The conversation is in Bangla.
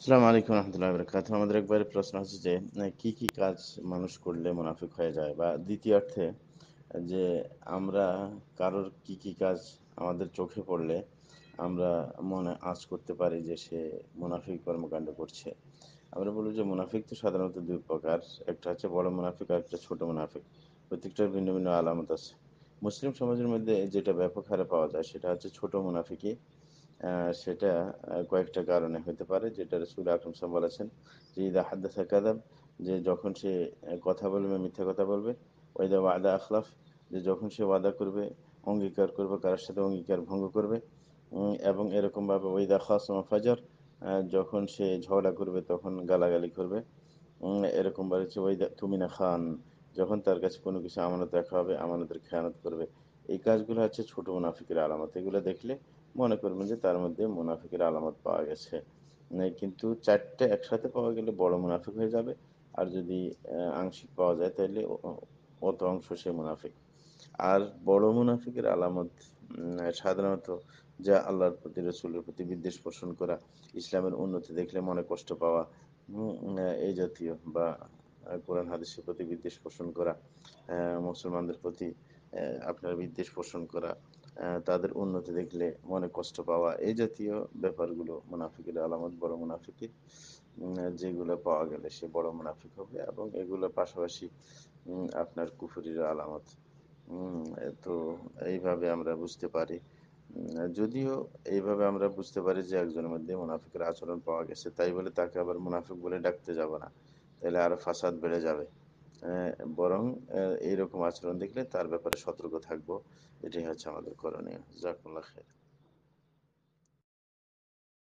আসসালামু আলাইকুম রহমতুল্লাহ বরকাত আমাদের একবারে প্রশ্ন হচ্ছে যে কি কি কাজ মানুষ করলে মুনাফিক হয়ে যায় বা দ্বিতীয় অর্থে যে আমরা কারোর কি কি কাজ আমাদের চোখে পড়লে আমরা মনে আজ করতে পারি যে সে মুনাফিক কর্মকাণ্ড করছে আমরা বলবো যে মুনাফিক তো সাধারণত দুই প্রকার একটা হচ্ছে বড় মুনাফিক আর একটা ছোট মুনাফিক প্রত্যেকটার ভিন্ন ভিন্ন আলামত আছে মুসলিম সমাজের মধ্যে যেটা ব্যাপক হারে পাওয়া যায় সেটা হচ্ছে ছোট মুনাফিকই সেটা কয়েকটা কারণে হতে পারে যেটা রসুল আকরম সাহ বলেছেন যে ইদা হাদ্দাসা কাদাব যে যখন সে কথা বলবে মিথ্যা কথা বলবে ওইদা ওয়াদা আখলাফ যে যখন সে ওয়াদা করবে অঙ্গীকার করবে কারোর সাথে অঙ্গীকার ভঙ্গ করবে এবং এরকমভাবে ওইদা খাসমা ফাজার যখন সে ঝগড়া করবে তখন গালাগালি করবে এরকমভাবে হচ্ছে ওইদা তুমিনা খান যখন তার কাছে কোনো কিছু আমানত রাখা হবে আমানতের খেয়ানত করবে এই কাজগুলো হচ্ছে ছোট মুনাফিকের আলামত এগুলো দেখলে মনে করবেন যে তার মধ্যে মুনাফিকের আলামত পাওয়া গেছে কিন্তু চারটে একসাথে পাওয়া গেলে বড় মুনাফিক হয়ে যাবে আর যদি আংশিক পাওয়া যায় তাহলে অত অংশ সে মুনাফিক আর বড় মুনাফিকের আলামত সাধারণত যা আল্লাহর প্রতি রসুলের প্রতি বিদ্বেষ পোষণ করা ইসলামের উন্নতি দেখলে মনে কষ্ট পাওয়া এই জাতীয় বা কোরআন হাদিসের প্রতি বিদ্বেষ পোষণ করা মুসলমানদের প্রতি আপনার বিদ্বেষ পোষণ করা তাদের উন্নতি দেখলে মনে কষ্ট পাওয়া এই জাতীয় ব্যাপারগুলো মুনাফিকের আলামত বড় মুনাফিকে যেগুলো পাওয়া গেলে সে বড় মুনাফিক হবে এবং এগুলো পাশাপাশি আপনার কুফুরির আলামত তো এইভাবে আমরা বুঝতে পারি যদিও এইভাবে আমরা বুঝতে পারি যে একজনের মধ্যে মুনাফিকের আচরণ পাওয়া গেছে তাই বলে তাকে আবার মুনাফিক বলে ডাকতে যাব না তাহলে আরও ফাসাদ বেড়ে যাবে বরং এইরকম আচরণ দেখলে তার ব্যাপারে সতর্ক থাকবো এটাই হচ্ছে আমাদের করণীয় জাকুল্লা খের